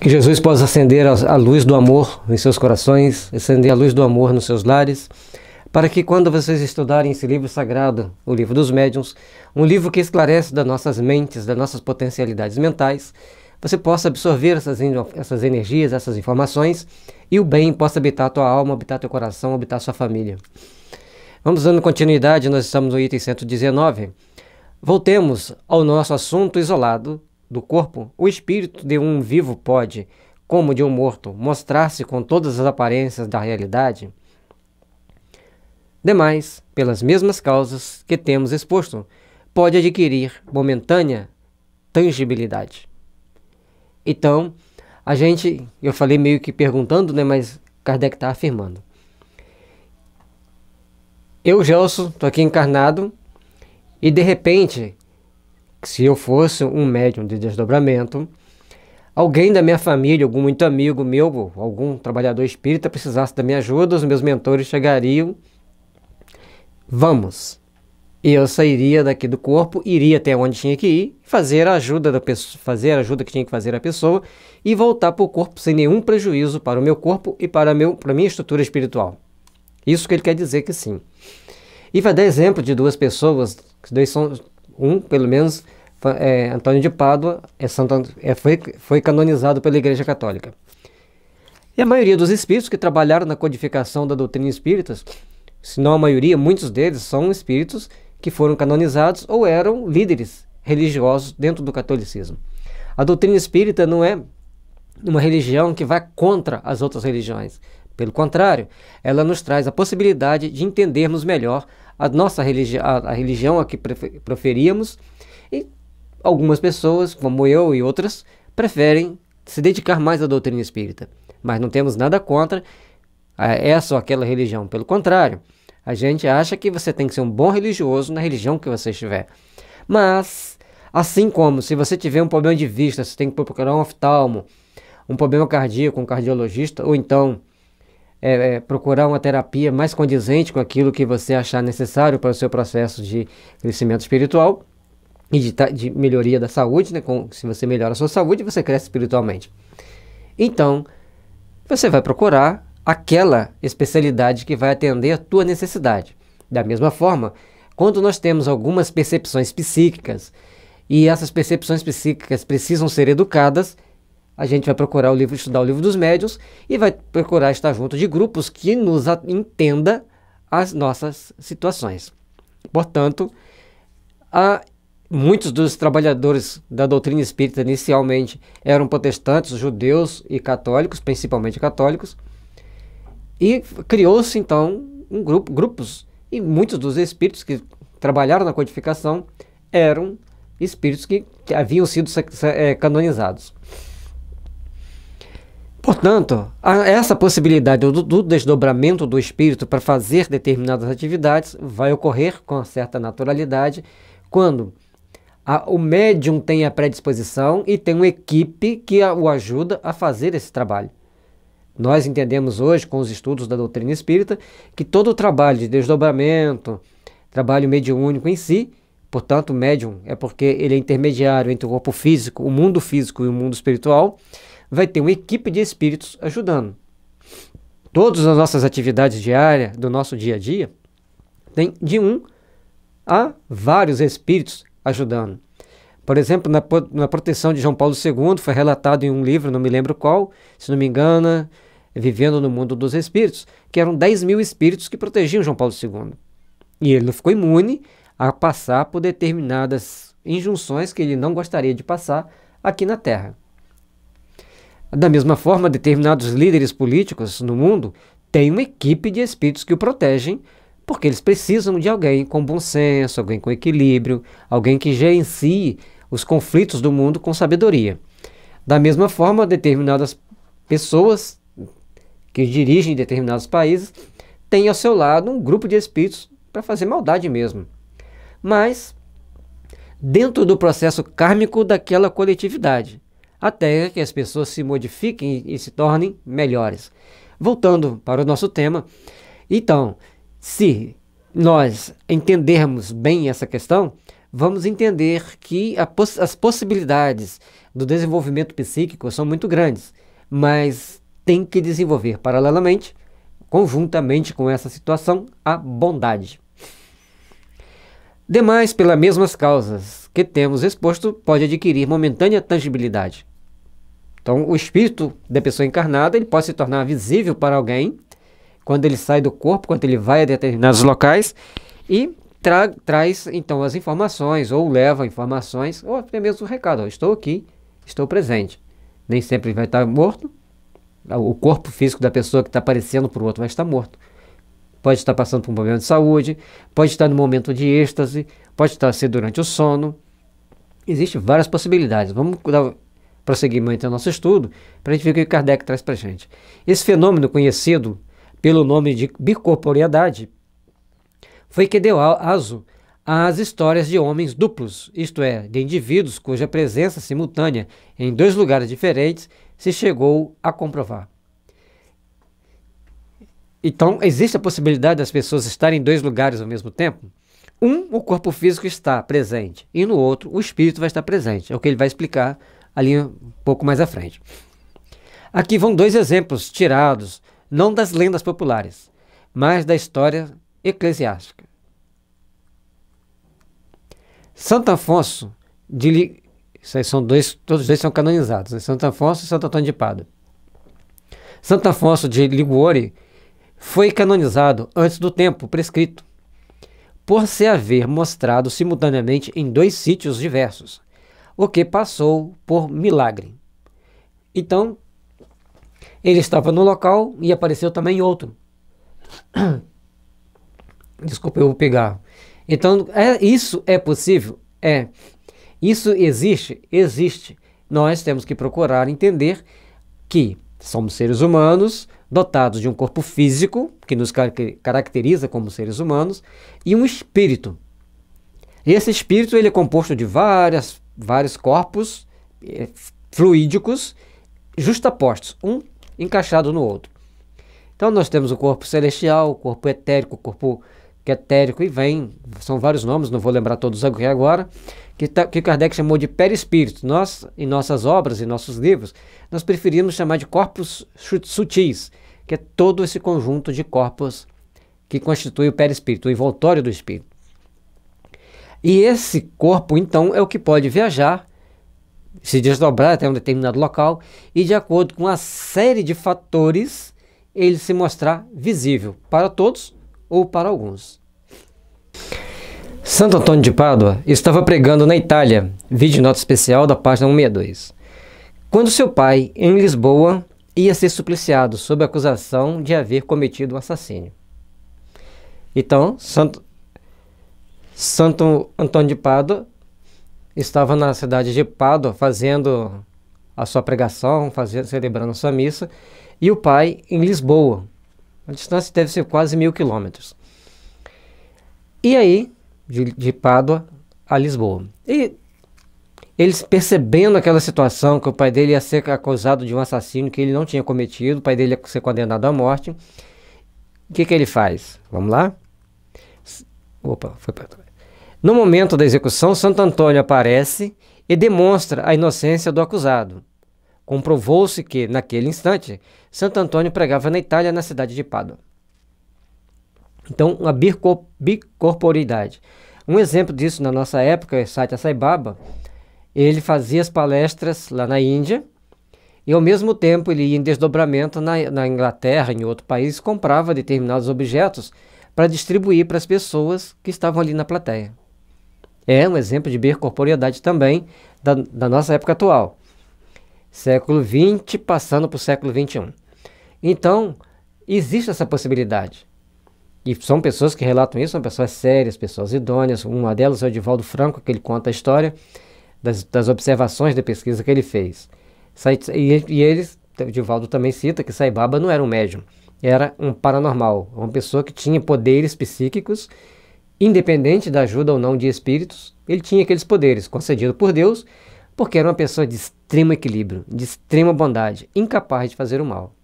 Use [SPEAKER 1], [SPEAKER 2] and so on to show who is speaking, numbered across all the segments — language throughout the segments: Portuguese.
[SPEAKER 1] Que Jesus possa acender a luz do amor em seus corações, acender a luz do amor nos seus lares, para que quando vocês estudarem esse livro sagrado, o livro dos médiuns, um livro que esclarece das nossas mentes, das nossas potencialidades mentais, você possa absorver essas, essas energias, essas informações e o bem possa habitar tua alma, habitar teu coração, habitar sua família. Vamos dando continuidade, nós estamos no item 119. Voltemos ao nosso assunto isolado do corpo, o espírito de um vivo pode, como de um morto, mostrar-se com todas as aparências da realidade? Demais, pelas mesmas causas que temos exposto, pode adquirir momentânea tangibilidade. Então, a gente, eu falei meio que perguntando, né, mas Kardec está afirmando. Eu, Gelson, estou aqui encarnado e de repente se eu fosse um médium de desdobramento, alguém da minha família, algum muito amigo meu, algum trabalhador espírita precisasse da minha ajuda, os meus mentores chegariam. Vamos. E eu sairia daqui do corpo, iria até onde tinha que ir, fazer a ajuda da pessoa, fazer a ajuda que tinha que fazer a pessoa e voltar para o corpo sem nenhum prejuízo para o meu corpo e para meu, para minha estrutura espiritual. Isso que ele quer dizer que sim. E vai dar exemplo de duas pessoas, que dois são um, pelo menos, é, Antônio de Pádua é Santo, é, foi, foi canonizado pela Igreja Católica. E a maioria dos espíritos que trabalharam na codificação da doutrina Espírita se não a maioria, muitos deles são espíritos que foram canonizados ou eram líderes religiosos dentro do catolicismo. A doutrina espírita não é uma religião que vai contra as outras religiões. Pelo contrário, ela nos traz a possibilidade de entendermos melhor a nossa religi a, a religião a que proferíamos, e algumas pessoas, como eu e outras, preferem se dedicar mais à doutrina espírita. Mas não temos nada contra essa ou é aquela religião. Pelo contrário, a gente acha que você tem que ser um bom religioso na religião que você estiver. Mas, assim como se você tiver um problema de vista, você tem que procurar um oftalmo, um problema cardíaco, um cardiologista, ou então é, é, procurar uma terapia mais condizente com aquilo que você achar necessário para o seu processo de crescimento espiritual e de, de melhoria da saúde, né? Com, se você melhora a sua saúde, você cresce espiritualmente. Então, você vai procurar aquela especialidade que vai atender a tua necessidade. Da mesma forma, quando nós temos algumas percepções psíquicas e essas percepções psíquicas precisam ser educadas, a gente vai procurar o livro, estudar o livro dos médios e vai procurar estar junto de grupos que nos entenda as nossas situações. Portanto, a, muitos dos trabalhadores da doutrina espírita inicialmente eram protestantes, judeus e católicos, principalmente católicos, e criou-se então um grupo, grupos, e muitos dos espíritos que trabalharam na codificação eram espíritos que, que haviam sido é, canonizados. Portanto, essa possibilidade do, do desdobramento do espírito para fazer determinadas atividades vai ocorrer com certa naturalidade quando a, o médium tem a predisposição e tem uma equipe que a, o ajuda a fazer esse trabalho. Nós entendemos hoje, com os estudos da doutrina espírita, que todo o trabalho de desdobramento, trabalho mediúnico em si, portanto, médium é porque ele é intermediário entre o corpo físico, o mundo físico e o mundo espiritual vai ter uma equipe de espíritos ajudando. Todas as nossas atividades diárias, do nosso dia a dia, tem de um a vários espíritos ajudando. Por exemplo, na, na proteção de João Paulo II, foi relatado em um livro, não me lembro qual, se não me engano, Vivendo no Mundo dos Espíritos, que eram 10 mil espíritos que protegiam João Paulo II. E ele não ficou imune a passar por determinadas injunções que ele não gostaria de passar aqui na Terra. Da mesma forma, determinados líderes políticos no mundo têm uma equipe de espíritos que o protegem, porque eles precisam de alguém com bom senso, alguém com equilíbrio, alguém que gerencie os conflitos do mundo com sabedoria. Da mesma forma, determinadas pessoas que dirigem determinados países têm ao seu lado um grupo de espíritos para fazer maldade mesmo. Mas dentro do processo kármico daquela coletividade até que as pessoas se modifiquem e se tornem melhores. Voltando para o nosso tema, então, se nós entendermos bem essa questão, vamos entender que poss as possibilidades do desenvolvimento psíquico são muito grandes, mas tem que desenvolver paralelamente, conjuntamente com essa situação, a bondade. Demais, pelas mesmas causas que temos exposto, pode adquirir momentânea tangibilidade, então, o espírito da pessoa encarnada ele pode se tornar visível para alguém quando ele sai do corpo, quando ele vai a determinados locais e tra traz então as informações ou leva informações ou até mesmo o recado: estou aqui, estou presente. Nem sempre vai estar morto. O corpo físico da pessoa que está aparecendo para o outro vai estar morto. Pode estar passando por um problema de saúde, pode estar no momento de êxtase, pode estar ser durante o sono. Existem várias possibilidades. Vamos prosseguimento ao nosso estudo, para a gente ver o que Kardec traz para a gente. Esse fenômeno conhecido pelo nome de bicorporeidade foi que deu aso às histórias de homens duplos, isto é, de indivíduos cuja presença simultânea em dois lugares diferentes se chegou a comprovar. Então, existe a possibilidade das pessoas estarem em dois lugares ao mesmo tempo? Um, o corpo físico está presente, e no outro, o espírito vai estar presente. É o que ele vai explicar ali um pouco mais à frente. Aqui vão dois exemplos tirados, não das lendas populares, mas da história eclesiástica. Santo Afonso de Li... são dois, todos dois são canonizados, né? Santo Afonso e Santo Antônio de Pado. Santo Afonso de Liguori foi canonizado antes do tempo prescrito, por se haver mostrado simultaneamente em dois sítios diversos, o que passou por milagre. Então, ele estava no local e apareceu também outro. Desculpa, eu vou pegar. Então, é, isso é possível? É. Isso existe? Existe. Nós temos que procurar entender que somos seres humanos, dotados de um corpo físico, que nos car caracteriza como seres humanos, e um espírito. E esse espírito ele é composto de várias vários corpos eh, fluídicos justapostos, um encaixado no outro. Então nós temos o corpo celestial, o corpo etérico, o corpo etérico e vem, são vários nomes, não vou lembrar todos aqui agora, que, tá, que Kardec chamou de perispírito. Nós, em nossas obras, em nossos livros, nós preferimos chamar de corpos sutis, que é todo esse conjunto de corpos que constitui o perispírito, o envoltório do espírito. E esse corpo, então, é o que pode viajar, se desdobrar até um determinado local e, de acordo com uma série de fatores, ele se mostrar visível para todos ou para alguns. Santo Antônio de Pádua estava pregando na Itália, vídeo nota especial da página 162, quando seu pai, em Lisboa, ia ser supliciado sob acusação de haver cometido um assassínio. Então, Santo, Santo Antônio de Pádua estava na cidade de Pádua fazendo a sua pregação, fazendo, celebrando a sua missa, e o pai em Lisboa. A distância deve ser quase mil quilômetros. E aí, de, de Pádua a Lisboa. E eles percebendo aquela situação que o pai dele ia ser acusado de um assassino que ele não tinha cometido, o pai dele ia ser condenado à morte. O que, que ele faz? Vamos lá? Opa, foi para trás. No momento da execução, Santo Antônio aparece e demonstra a inocência do acusado. Comprovou-se que, naquele instante, Santo Antônio pregava na Itália, na cidade de Pádua. Então, a bicorporidade. Um exemplo disso na nossa época, é Satya Sai Baba, ele fazia as palestras lá na Índia e, ao mesmo tempo, ele ia em desdobramento na, na Inglaterra, em outro país, comprava determinados objetos para distribuir para as pessoas que estavam ali na plateia. É um exemplo de bicorporiedade também da, da nossa época atual, século XX passando para o século XXI. Então, existe essa possibilidade. E são pessoas que relatam isso, são pessoas sérias, pessoas idôneas. Uma delas é o Edivaldo Franco, que ele conta a história das, das observações da pesquisa que ele fez. E, e ele, o Edivaldo também cita que Saibaba não era um médium era um paranormal, uma pessoa que tinha poderes psíquicos, independente da ajuda ou não de espíritos, ele tinha aqueles poderes concedidos por Deus, porque era uma pessoa de extremo equilíbrio, de extrema bondade, incapaz de fazer o mal.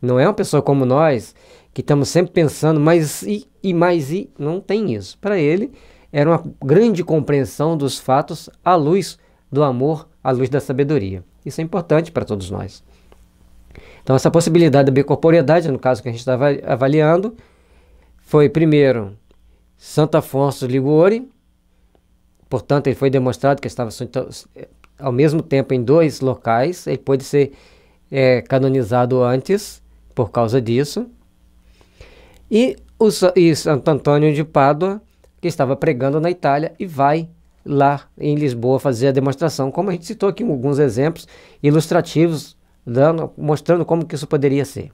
[SPEAKER 1] Não é uma pessoa como nós, que estamos sempre pensando, mas e, e mais e, não tem isso. Para ele, era uma grande compreensão dos fatos à luz do amor, à luz da sabedoria. Isso é importante para todos nós. Então, essa possibilidade da bicorporiedade, no caso que a gente estava avaliando, foi primeiro Santo Afonso Liguori, portanto, ele foi demonstrado que estava eh, ao mesmo tempo em dois locais, ele pôde ser é, canonizado antes por causa disso. E, o, e Santo Antônio de Pádua, que estava pregando na Itália e vai lá em Lisboa fazer a demonstração, como a gente citou aqui alguns exemplos ilustrativos dando, mostrando como que isso poderia ser.